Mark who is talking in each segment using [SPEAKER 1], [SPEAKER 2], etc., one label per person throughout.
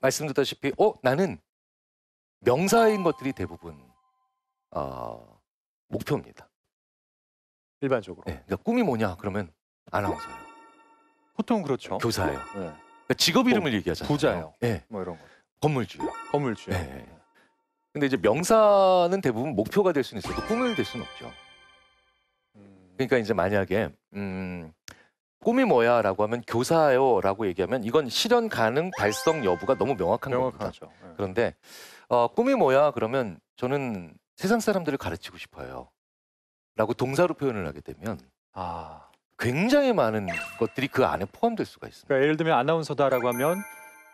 [SPEAKER 1] 말씀드렸다시피 어 나는 명사인 것들이 대부분 어, 목표입니다. 일반적으로. 네, 그러니까 꿈이 뭐냐 그러면 아나운서요. 보통 그렇죠. 교사예요. 네. 그러니까 직업 뭐 이름을 뭐, 얘기하잖아요. 부자요. 네. 예. 뭐 이런 거. 건물주건물주 네, 네, 네. 근데 이제 명사는 대부분 목표가 될 수는 있어도 그 꿈을 될 수는 없죠. 음. 그러니까 이제 만약에 음, 꿈이 뭐야? 라고 하면 교사요 라고 얘기하면 이건 실현 가능 달성 여부가 너무 명확한 겁니다. 명확하죠. 예. 그런데 어, 꿈이 뭐야? 그러면 저는 세상 사람들을 가르치고 싶어요. 라고 동사로 표현을 하게 되면 아, 굉장히 많은 것들이 그 안에 포함될 수가 있습니다. 그러니까 예를 들면 아나운서다라고 하면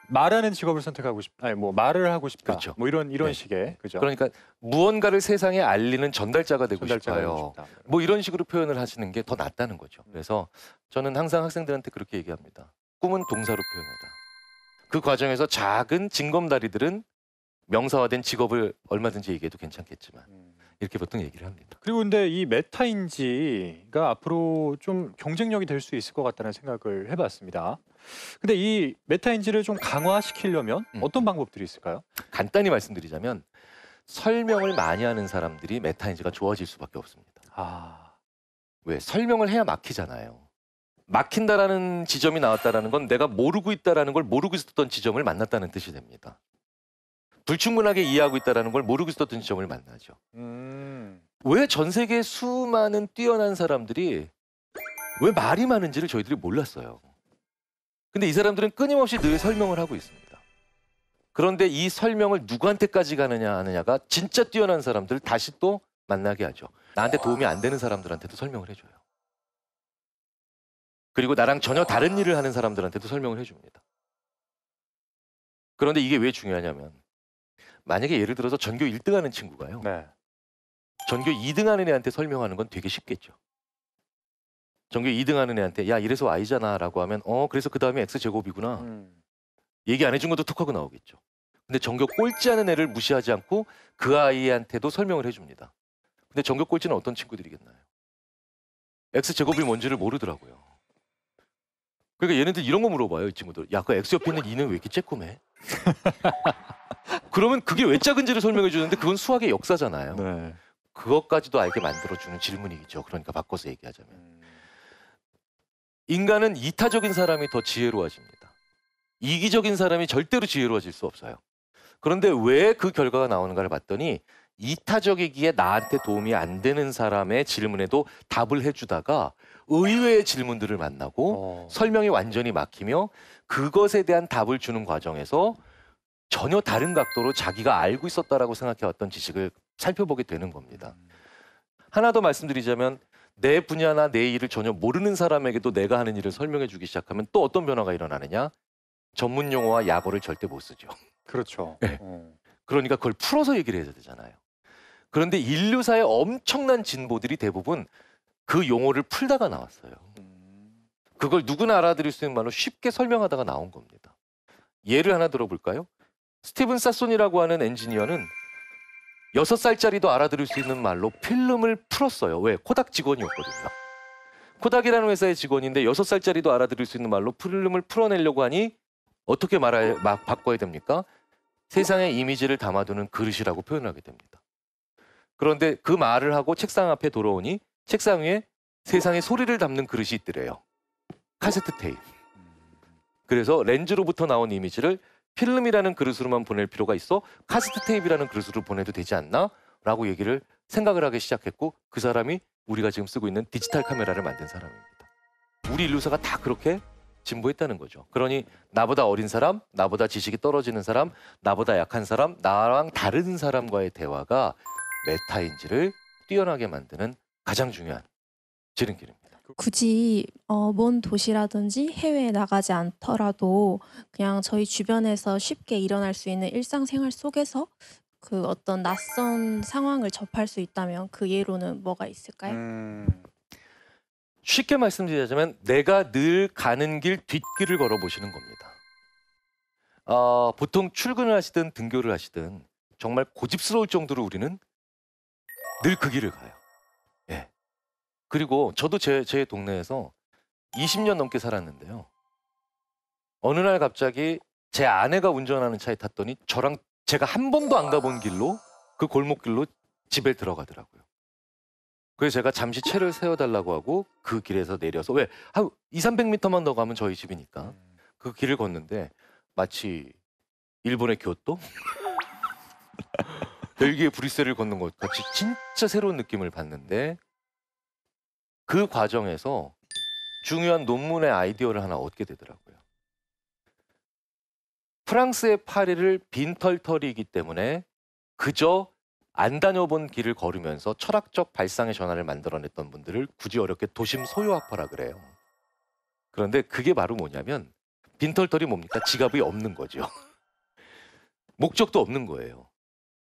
[SPEAKER 1] 말하는 직업을 선택하고 싶, 아니 뭐 말을 하고 싶다. 그렇죠. 뭐 이런 이런 네. 식의 그죠. 그러니까 무언가를 세상에 알리는 전달자가 되고 전달자가 싶어요. 싶다. 뭐 이런 식으로 표현을 하시는 게 더 낫다는 거죠. 그래서 저는 항상 학생들한테 그렇게 얘기합니다. 꿈은 동사로 표현하다. 그 과정에서 작은 징검다리들은 명사화된 직업을 얼마든지 얘기해도 괜찮겠지만 음. 이렇게 보통 얘기를 합니다. 그리고 근데 이 메타인지가 앞으로 좀 경쟁력이 될 수 있을 것 같다는 생각을 해봤습니다. 근데 이 메타인지를 좀 강화시키려면 음. 어떤 방법들이 있을까요? 간단히 말씀드리자면 설명을 많이 하는 사람들이 메타인지가 좋아질 수밖에 없습니다. 아. 왜? 설명을 해야 막히잖아요. 막힌다라는 지점이 나왔다라는 건 내가 모르고 있다라는 걸 모르고 있었던 지점을 만났다는 뜻이 됩니다. 불충분하게 이해하고 있다라는 걸 모르고 있었던 지점을 만나죠. 음. 왜 전 세계 수많은 뛰어난 사람들이 왜 말이 많은지를 저희들이 몰랐어요. 근데 이 사람들은 끊임없이 늘 설명을 하고 있습니다. 그런데 이 설명을 누구한테까지 가느냐 하느냐가 진짜 뛰어난 사람들 다시 또 만나게 하죠. 나한테 도움이 안 되는 사람들한테도 설명을 해줘요. 그리고 나랑 전혀 다른 일을 하는 사람들한테도 설명을 해줍니다. 그런데 이게 왜 중요하냐면 만약에 예를 들어서 전교 1등 하는 친구가요. 네. 전교 2등 하는 애한테 설명하는 건 되게 쉽겠죠. 전교 2등 하는 애한테 야 이래서 Y잖아 라고 하면 어 그래서 그 다음에 X제곱이구나 음. 얘기 안 해준 것도 톡 하고 나오겠죠 근데 전교 꼴찌 하는 애를 무시하지 않고 그 아이한테도 설명을 해줍니다 근데 전교 꼴찌는 어떤 친구들이겠나요? X제곱이 뭔지를 모르더라고요 그러니까 얘네들 이런 거 물어봐요 이 친구들 야그 X 옆에 있는 2는 왜 이렇게 쬐끔해? 그러면 그게 왜 작은지를 설명해 주는데 그건 수학의 역사잖아요 네. 그것까지도 알게 만들어주는 질문이죠 그러니까 바꿔서 얘기하자면 음. 인간은 이타적인 사람이 더 지혜로워집니다. 이기적인 사람이 절대로 지혜로워질 수 없어요. 그런데 왜 그 결과가 나오는가를 봤더니 이타적이기에 나한테 도움이 안 되는 사람의 질문에도 답을 해주다가 의외의 질문들을 만나고 어. 설명이 완전히 막히며 그것에 대한 답을 주는 과정에서 전혀 다른 각도로 자기가 알고 있었다라고 생각해왔던 지식을 살펴보게 되는 겁니다. 음. 하나 더 말씀드리자면 내 분야나 내 일을 전혀 모르는 사람에게도 내가 하는 일을 설명해 주기 시작하면 또 어떤 변화가 일어나느냐? 전문 용어와 약어를 절대 못 쓰죠. 그렇죠. 네. 음. 그러니까 그걸 풀어서 얘기를 해야 되잖아요. 그런데 인류사의 엄청난 진보들이 대부분 그 용어를 풀다가 나왔어요. 음. 그걸 누구나 알아들을 수 있는 말로 쉽게 설명하다가 나온 겁니다. 예를 하나 들어볼까요? 스티븐 사손이라고 하는 엔지니어는 여섯 살짜리도 알아들을 수 있는 말로 필름을 풀었어요. 왜? 코닥 직원이었거든요. 코닥이라는 회사의 직원인데 여섯 살짜리도 알아들을 수 있는 말로 필름을 풀어내려고 하니 어떻게 말할 막 바꿔야 됩니까? 세상의 이미지를 담아두는 그릇이라고 표현하게 됩니다. 그런데 그 말을 하고 책상 앞에 돌아오니 책상 위에 세상의 소리를 담는 그릇이 있더래요. 카세트 테이프. 그래서 렌즈로부터 나온 이미지를 필름이라는 그릇으로만 보낼 필요가 있어 카스트 테이프라는 그릇으로 보내도 되지 않나? 라고 얘기를 생각을 하기 시작했고 그 사람이 우리가 지금 쓰고 있는 디지털 카메라를 만든 사람입니다. 우리 인류사가 다 그렇게 진보했다는 거죠. 그러니 나보다 어린 사람, 나보다 지식이 떨어지는 사람, 나보다 약한 사람, 나랑 다른 사람과의 대화가 메타인지를 뛰어나게 만드는 가장 중요한 지름길입니다. 굳이 어, 먼 도시라든지 해외에 나가지 않더라도 그냥 저희 주변에서 쉽게 일어날 수 있는 일상생활 속에서 그 어떤 낯선 상황을 접할 수 있다면 그 예로는 뭐가 있을까요? 음, 쉽게 말씀드리자면 내가 늘 가는 길 뒷길을 걸어 보시는 겁니다. 어, 보통 출근을 하시든 등교를 하시든 정말 고집스러울 정도로 우리는 늘 그 길을 가요. 그리고 저도 제, 제 동네에서 20년 넘게 살았는데요. 어느 날 갑자기 제 아내가 운전하는 차에 탔더니 저랑 제가 한 번도 안 가본 길로 그 골목길로 집에 들어가더라고요. 그래서 제가 잠시 채를 세워달라고 하고 그 길에서 내려서 왜 한 2, 300m만 더 가면 저희 집이니까 그 길을 걷는데 마치 일본의 교토? 벨기에 브뤼셀을 걷는 것 같이 진짜 새로운 느낌을 받는데 그 과정에서 중요한 논문의 아이디어를 하나 얻게 되더라고요. 프랑스의 파리를 빈털터리이기 때문에 그저 안 다녀본 길을 걸으면서 철학적 발상의 전환을 만들어냈던 분들을 굳이 어렵게 도심 소유학파라 그래요. 그런데 그게 바로 뭐냐면 빈털터리 뭡니까? 지갑이 없는 거죠. 목적도 없는 거예요.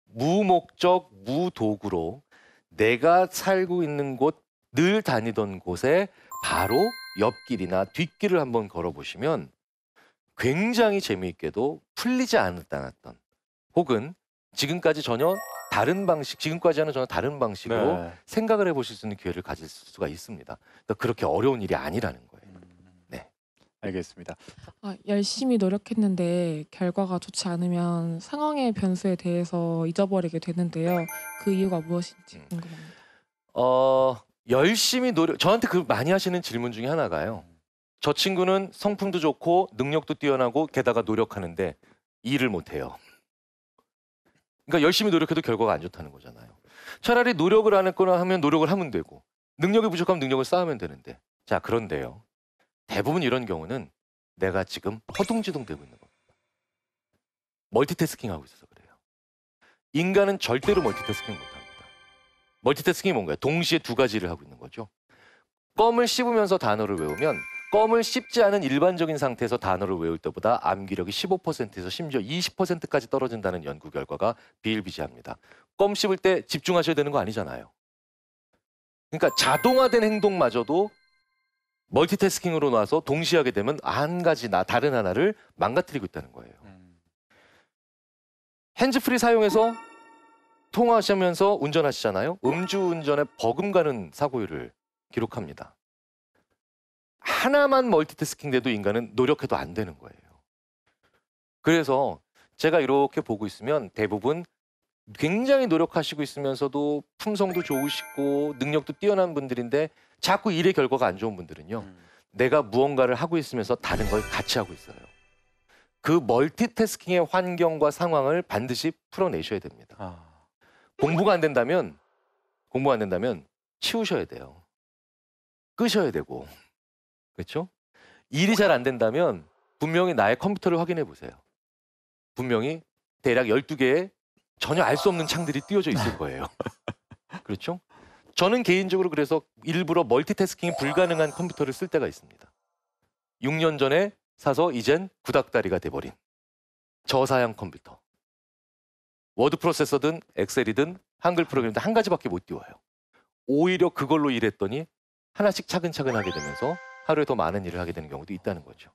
[SPEAKER 1] 무목적, 무도구로 내가 살고 있는 곳늘 다니던 곳에 바로 옆길이나 뒷길을 한번 걸어보시면 굉장히 재미있게도 풀리지 않았던 혹은 지금까지 전혀 다른 방식, 지금까지는 전혀 다른 방식으로 네. 생각을 해보실 수 있는 기회를 가질 수가 있습니다. 그러니까 그렇게 어려운 일이 아니라는 거예요. 음. 네, 알겠습니다. 아, 열심히 노력했는데 결과가 좋지 않으면 상황의 변수에 대해서 잊어버리게 되는데요. 그 이유가 무엇인지 음. 궁금합니다. 어, 열심히 노력 저한테 그 많이 하시는 질문 중에 하나가요. 저 친구는 성품도 좋고 능력도 뛰어나고 게다가 노력하는데 일을 못 해요. 그러니까 열심히 노력해도 결과가 안 좋다는 거잖아요. 차라리 노력을 안 했거나 하면 노력을 하면 되고 능력이 부족하면 능력을 쌓으면 되는데 자 그런데요 대부분 이런 경우는 내가 지금 허둥지둥 되고 있는 겁니다. 멀티태스킹 하고 있어서 그래요. 인간은 절대로 멀티태스킹 못 멀티태스킹이 뭔가요? 동시에 두 가지를 하고 있는 거죠. 껌을 씹으면서 단어를 외우면 껌을 씹지 않은 일반적인 상태에서 단어를 외울 때보다 암기력이 15%에서 심지어 20%까지 떨어진다는 연구 결과가 비일비재합니다. 껌 씹을 때 집중하셔야 되는 거 아니잖아요. 그러니까 자동화된 행동마저도 멀티태스킹으로 나와서 동시에 하게 되면 한 가지 나 다른 하나를 망가뜨리고 있다는 거예요. 음. 핸즈프리 사용해서 소통하시면서 운전하시잖아요. 음주운전에 버금가는 사고율을 기록합니다. 하나만 멀티태스킹 돼도 인간은 노력해도 안 되는 거예요. 그래서 제가 이렇게 보고 있으면 대부분 굉장히 노력하시고 있으면서도 품성도 좋으시고 능력도 뛰어난 분들인데 자꾸 일의 결과가 안 좋은 분들은요. 음. 내가 무언가를 하고 있으면서 다른 걸 같이 하고 있어요. 그 멀티태스킹의 환경과 상황을 반드시 풀어내셔야 됩니다. 아. 공부가 안 된다면 공부가 안 된다면 치우셔야 돼요. 끄셔야 되고 그렇죠? 일이 잘 안 된다면 분명히 나의 컴퓨터를 확인해 보세요. 분명히 대략 12개의 전혀 알 수 없는 창들이 띄워져 있을 아. 거예요. 그렇죠? 저는 개인적으로 그래서 일부러 멀티태스킹이 불가능한 컴퓨터를 쓸 때가 있습니다. 6년 전에 사서 이젠 구닥다리가 돼버린 저사양 컴퓨터. 워드 프로세서든 엑셀이든 한글 프로그램도한 가지밖에 못 띄워요. 오히려 그걸로 일했더니 하나씩 차근차근 하게 되면서 하루에 더 많은 일을 하게 되는 경우도 있다는 거죠.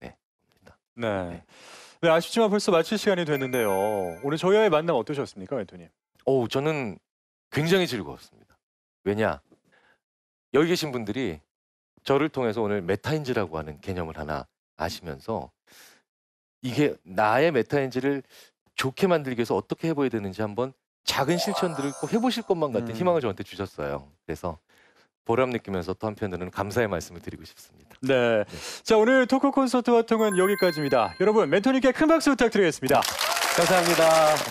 [SPEAKER 1] 네. 네. 네. 네 아쉽지만 벌써 마칠 시간이 됐는데요. 오늘 저희와의 만남 어떠셨습니까, 멘토님? 오, 저는 굉장히 즐거웠습니다. 왜냐? 여기 계신 분들이 저를 통해서 오늘 메타인지라고 하는 개념을 하나 아시면서 이게 나의 메타인지를 좋게 만들기 위해서 어떻게 해보야 되는지 한번 작은 실천들을 꼭 해보실 것만 같은 음. 희망을 저한테 주셨어요. 그래서 보람 느끼면서 또 한편으로는 감사의 말씀을 드리고 싶습니다. 네. 네. 자, 오늘 토크 콘서트와 통은 여기까지입니다. 여러분, 멘토님께 큰 박수 부탁드리겠습니다. 감사합니다.